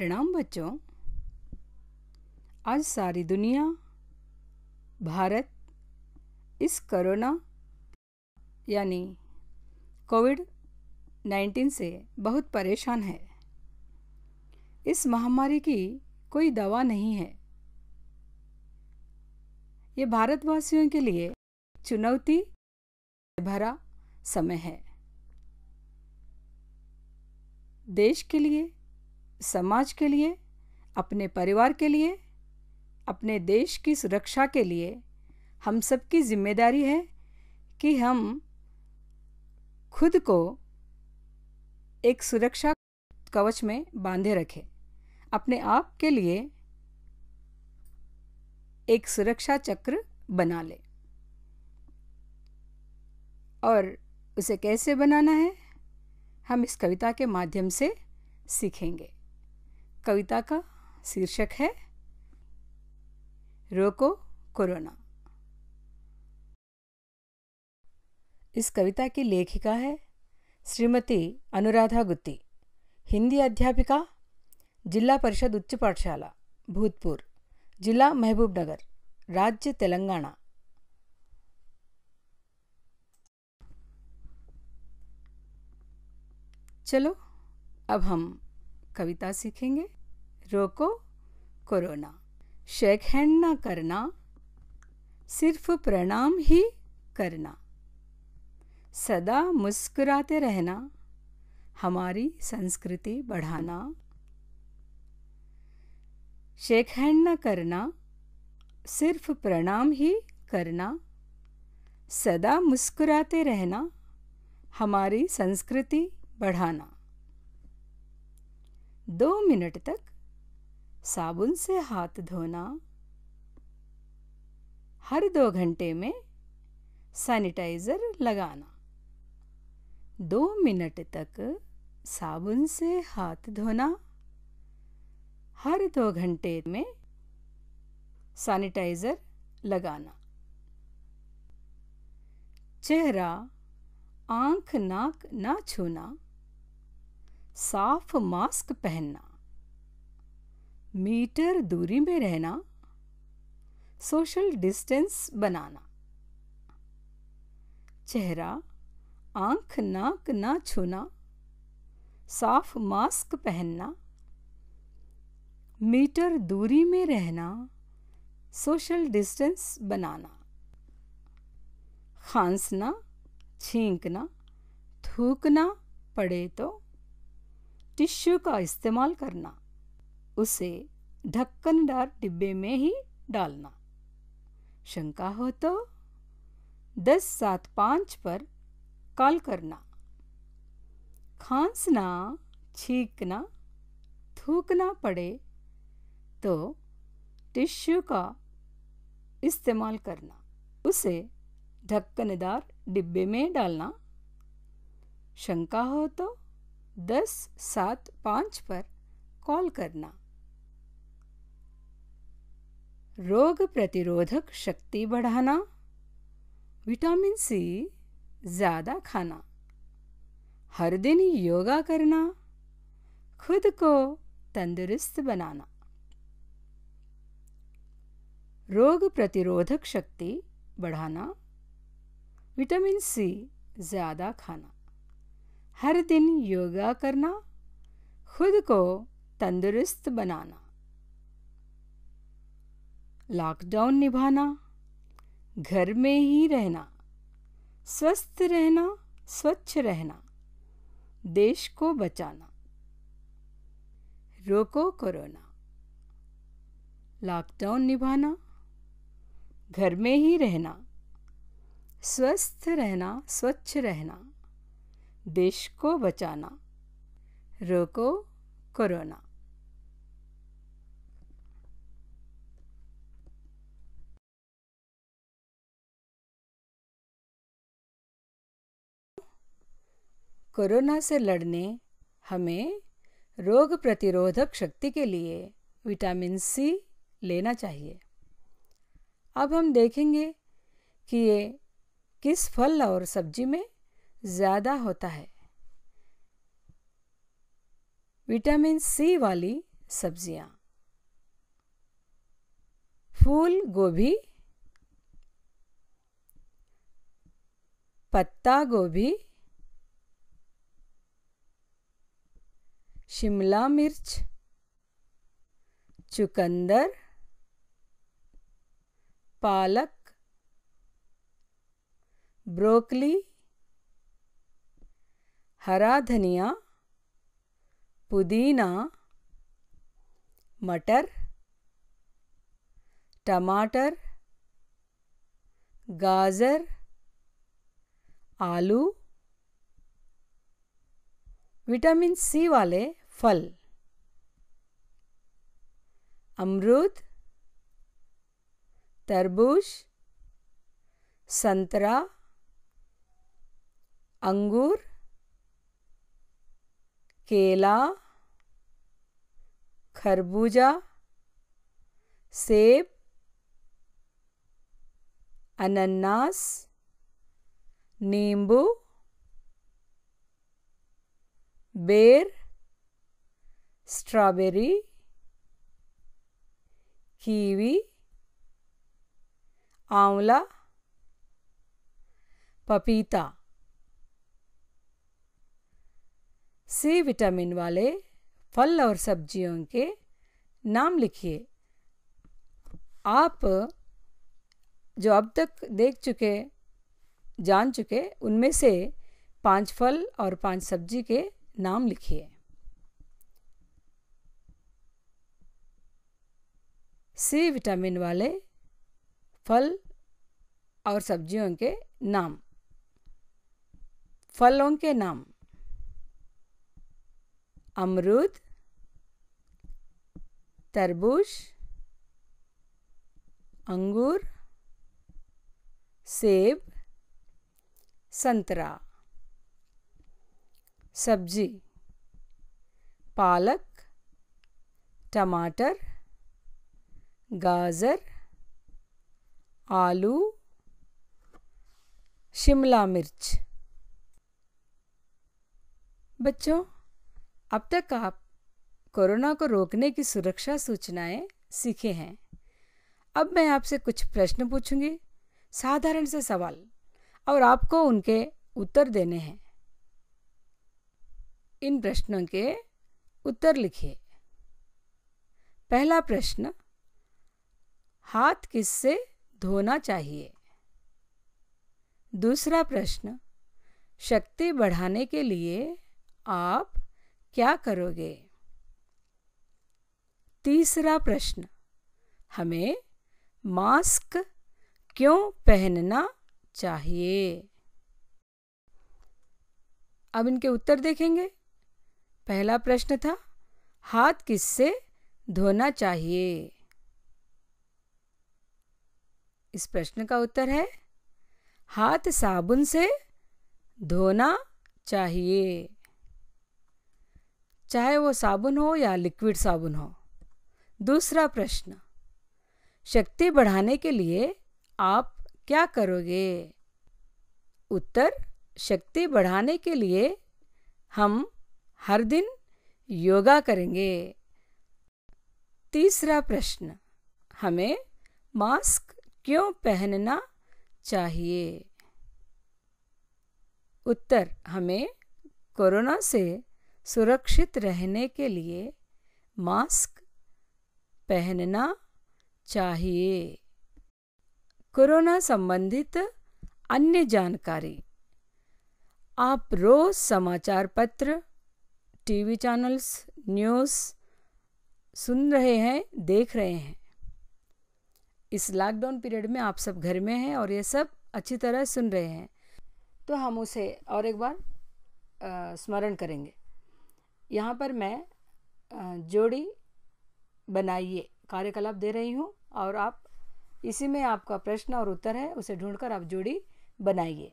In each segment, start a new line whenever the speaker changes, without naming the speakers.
प्रणाम बच्चों आज सारी दुनिया भारत इस कोरोना यानी कोविड 19 से बहुत परेशान है इस महामारी की कोई दवा नहीं है ये भारतवासियों के लिए चुनौती भरा समय है देश के लिए समाज के लिए अपने परिवार के लिए अपने देश की सुरक्षा के लिए हम सब की जिम्मेदारी है कि हम खुद को एक सुरक्षा कवच में बांधे रखें अपने आप के लिए एक सुरक्षा चक्र बना लें और उसे कैसे बनाना है हम इस कविता के माध्यम से सीखेंगे कविता का शीर्षक है रोको कोरोना इस कविता की लेखिका है श्रीमती अनुराधा गुत्ती हिंदी अध्यापिका जिला परिषद उच्च पाठशाला भूतपुर जिला महबूब नगर राज्य तेलंगाना चलो अब हम कविता सीखेंगे रोको कोरोना शेक हैंड ना करना सिर्फ प्रणाम ही करना सदा मुस्कुराते रहना हमारी संस्कृति बढ़ाना शेक हैंड न करना सिर्फ प्रणाम ही करना सदा मुस्कुराते रहना हमारी संस्कृति बढ़ाना दो मिनट तक साबुन से हाथ धोना हर दो घंटे में सैनिटाइज़र लगाना दो मिनट तक साबुन से हाथ धोना हर दो घंटे में सैनिटाइज़र लगाना चेहरा आंख नाक ना छूना साफ मास्क पहनना मीटर दूरी में रहना सोशल डिस्टेंस बनाना चेहरा आंख नाक ना छूना साफ मास्क पहनना मीटर दूरी में रहना सोशल डिस्टेंस बनाना खांसना छींकना थूकना पड़े तो टिश्यू का इस्तेमाल करना उसे ढक्कनदार डिब्बे में ही डालना शंका हो तो दस सात पाँच पर कॉल करना खांसना छींकना थूकना पड़े तो टिश्यू का इस्तेमाल करना उसे ढक्कनदार डिब्बे में डालना शंका हो तो दस सात पाँच पर कॉल करना रोग प्रतिरोधक शक्ति बढ़ाना विटामिन सी ज़्यादा खाना हर दिन योगा करना खुद को तंदुरुस्त बनाना रोग प्रतिरोधक शक्ति बढ़ाना विटामिन सी ज़्यादा खाना हर दिन योगा करना खुद को तंदुरुस्त बनाना लॉकडाउन निभाना घर में ही रहना स्वस्थ रहना स्वच्छ रहना देश को बचाना रोको कोरोना लॉकडाउन निभाना घर में ही रहना स्वस्थ रहना स्वच्छ रहना देश को बचाना रोको कोरोना कोरोना से लड़ने हमें रोग प्रतिरोधक शक्ति के लिए विटामिन सी लेना चाहिए अब हम देखेंगे कि ये किस फल और सब्जी में ज़्यादा होता है विटामिन सी वाली सब्जियां फूल गोभी पत्ता गोभी शिमला मिर्च चुकंदर पालक ब्रोकली हरा धनिया पुदीना मटर टमाटर गाजर आलू विटामिन सी वाले फल अमरूद तरबूज संतरा अंगूर केला खरबूजा सेब अनन्नास नींबू बेर स्ट्रॉबेरी कीवी आंवला पपीता सी विटामिन वाले फल और सब्जियों के नाम लिखिए आप जो अब तक देख चुके जान चुके उनमें से पांच फल और पांच सब्जी के नाम लिखिए सी विटामिन वाले फल और सब्जियों के नाम फलों के नाम अमरूद तरबूज अंगूर सेब संतरा सब्जी पालक टमाटर गाजर आलू शिमला मिर्च बच्चों अब तक आप कोरोना को रोकने की सुरक्षा सूचनाएं सीखे हैं अब मैं आपसे कुछ प्रश्न पूछूंगी साधारण से सवाल और आपको उनके उत्तर देने हैं इन प्रश्नों के उत्तर लिखिए पहला प्रश्न हाथ किससे धोना चाहिए दूसरा प्रश्न शक्ति बढ़ाने के लिए आप क्या करोगे तीसरा प्रश्न हमें मास्क क्यों पहनना चाहिए अब इनके उत्तर देखेंगे पहला प्रश्न था हाथ किससे धोना चाहिए इस प्रश्न का उत्तर है हाथ साबुन से धोना चाहिए चाहे वो साबुन हो या लिक्विड साबुन हो दूसरा प्रश्न शक्ति बढ़ाने के लिए आप क्या करोगे उत्तर शक्ति बढ़ाने के लिए हम हर दिन योगा करेंगे तीसरा प्रश्न हमें मास्क क्यों पहनना चाहिए उत्तर हमें कोरोना से सुरक्षित रहने के लिए मास्क पहनना चाहिए कोरोना संबंधित अन्य जानकारी आप रोज समाचार पत्र टीवी चैनल्स न्यूज़ सुन रहे हैं देख रहे हैं इस लॉकडाउन पीरियड में आप सब घर में हैं और ये सब अच्छी तरह सुन रहे हैं तो हम उसे और एक बार स्मरण करेंगे यहाँ पर मैं जोड़ी बनाइए कार्यकलाप दे रही हूँ और आप इसी में आपका प्रश्न और उत्तर है उसे ढूंढकर आप जोड़ी बनाइए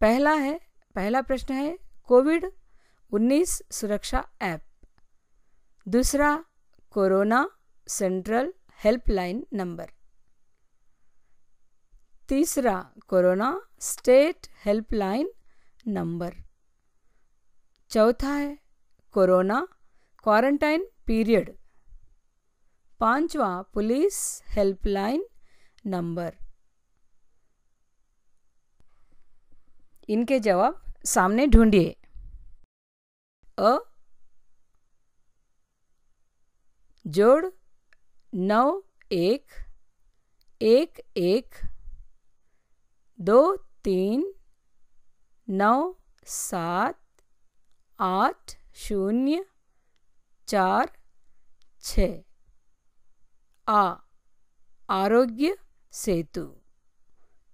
पहला है पहला प्रश्न है कोविड उन्नीस सुरक्षा ऐप दूसरा कोरोना सेंट्रल हेल्पलाइन नंबर तीसरा कोरोना स्टेट हेल्पलाइन नंबर चौथा है कोरोना क्वारंटाइन पीरियड पांचवा पुलिस हेल्पलाइन नंबर इनके जवाब सामने ढूंढिए अ जोड़ नौ एक एक एक दो तीन नौ सात आठ शून्य चार छ आ आरोग्य सेतु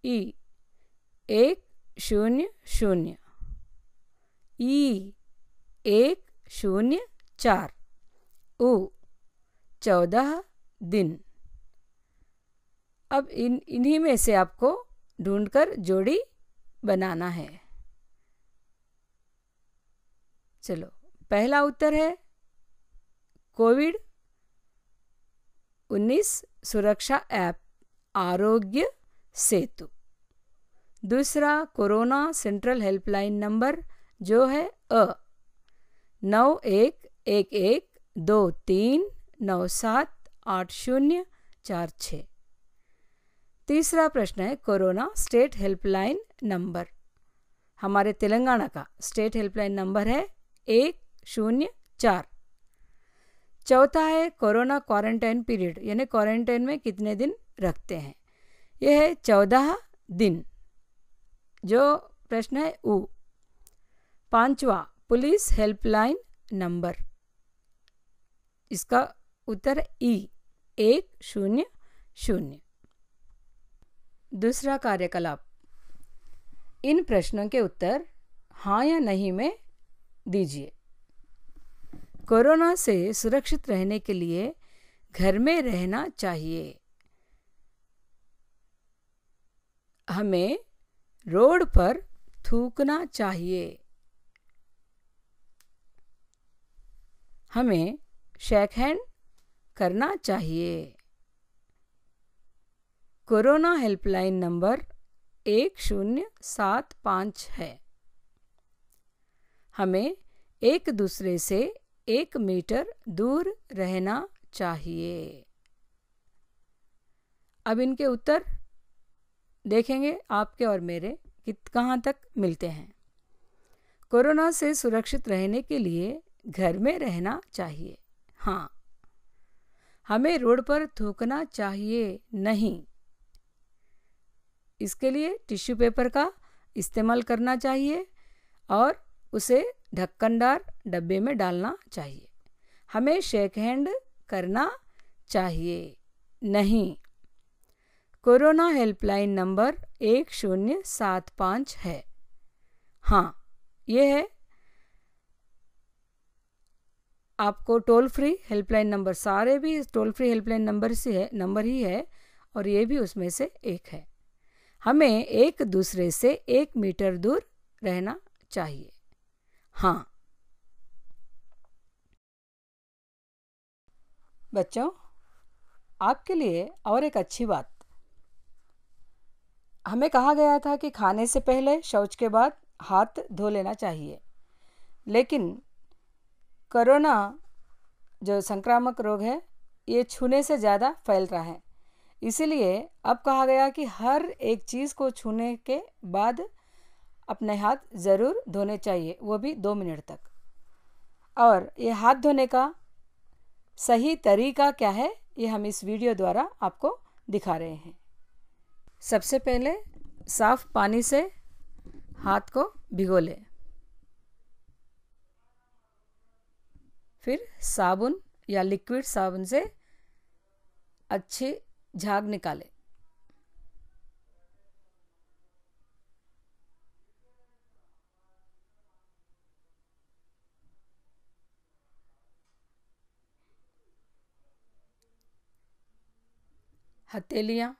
ई एक शून्य शून्य ई एक शून्य चार ओ चौदह दिन अब इन इन्हीं में से आपको ढूंढकर जोड़ी बनाना है चलो पहला उत्तर है कोविड उन्नीस सुरक्षा ऐप आरोग्य सेतु दूसरा कोरोना सेंट्रल हेल्पलाइन नंबर जो है अ नौ एक एक एक दो तीन नौ सात आठ शून्य चार छ तीसरा प्रश्न है कोरोना स्टेट हेल्पलाइन नंबर हमारे तेलंगाना का स्टेट हेल्पलाइन नंबर है एक शून्य चार चौथा है कोरोना क्वारंटाइन पीरियड यानी क्वारंटाइन में कितने दिन रखते हैं यह है चौदह दिन जो प्रश्न है ऊ पांचवा पुलिस हेल्पलाइन नंबर इसका उत्तर ई एक शून्य शून्य दूसरा कार्यकलाप इन प्रश्नों के उत्तर हाँ या नहीं में दीजिए कोरोना से सुरक्षित रहने के लिए घर में रहना चाहिए हमें रोड पर थूकना चाहिए हमें शेक हैंड करना चाहिए कोरोना हेल्पलाइन नंबर एक शून्य सात पाँच है हमें एक दूसरे से एक मीटर दूर रहना चाहिए अब इनके उत्तर देखेंगे आपके और मेरे कि कहाँ तक मिलते हैं कोरोना से सुरक्षित रहने के लिए घर में रहना चाहिए हाँ हमें रोड पर थूकना चाहिए नहीं इसके लिए टिश्यू पेपर का इस्तेमाल करना चाहिए और उसे ढक्कनदार डब्बे में डालना चाहिए हमें शेक हैंड करना चाहिए नहीं कोरोना हेल्पलाइन नंबर एक शून्य सात पाँच है हाँ ये है आपको टोल फ्री हेल्पलाइन नंबर सारे भी टोल फ्री हेल्पलाइन नंबर से है नंबर ही है और ये भी उसमें से एक है हमें एक दूसरे से एक मीटर दूर रहना चाहिए हाँ बच्चों आपके लिए और एक अच्छी बात हमें कहा गया था कि खाने से पहले शौच के बाद हाथ धो लेना चाहिए लेकिन कोरोना जो संक्रामक रोग है ये छूने से ज़्यादा फैल रहा है इसीलिए अब कहा गया कि हर एक चीज़ को छूने के बाद अपने हाथ ज़रूर धोने चाहिए वो भी दो मिनट तक और ये हाथ धोने का सही तरीका क्या है ये हम इस वीडियो द्वारा आपको दिखा रहे हैं सबसे पहले साफ पानी से हाथ को भिगो लें फिर साबुन या लिक्विड साबुन से अच्छी झाग निकालें हथेलियाँ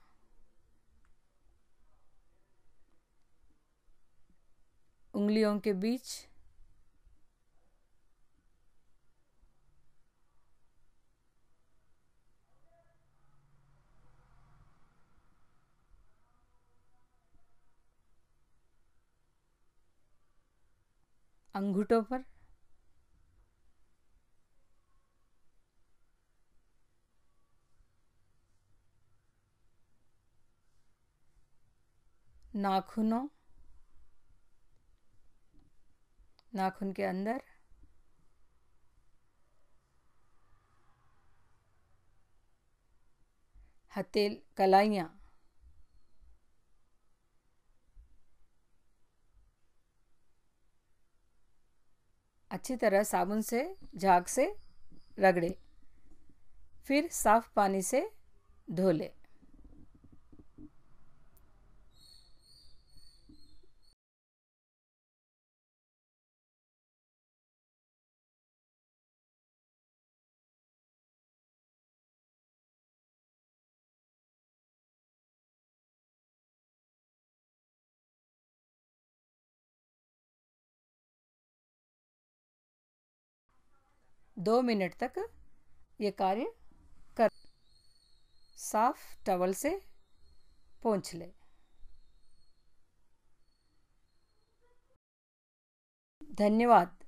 उंगलियों के बीच अंगूठों पर नाखूनों नाखून के अंदर हथेल कलाइयाँ अच्छी तरह साबुन से झाग से रगड़े फिर साफ पानी से धो ले दो मिनट तक ये कार्य कर साफ टवल से पोंछ ले धन्यवाद